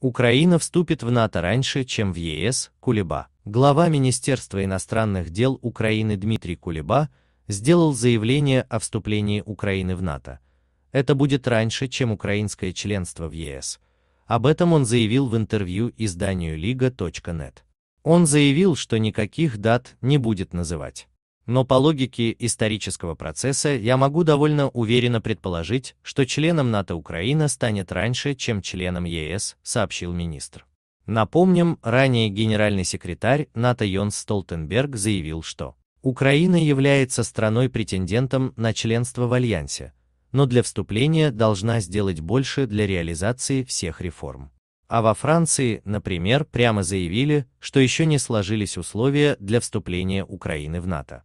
Украина вступит в НАТО раньше, чем в ЕС, Кулеба. Глава Министерства иностранных дел Украины Дмитрий Кулеба сделал заявление о вступлении Украины в НАТО. Это будет раньше, чем украинское членство в ЕС. Об этом он заявил в интервью изданию Liga.net. Он заявил, что никаких дат не будет называть но по логике исторического процесса я могу довольно уверенно предположить, что членом НАТО Украина станет раньше, чем членом ЕС, сообщил министр. Напомним, ранее генеральный секретарь НАТО Йонс Столтенберг заявил, что Украина является страной-претендентом на членство в Альянсе, но для вступления должна сделать больше для реализации всех реформ. А во Франции, например, прямо заявили, что еще не сложились условия для вступления Украины в НАТО.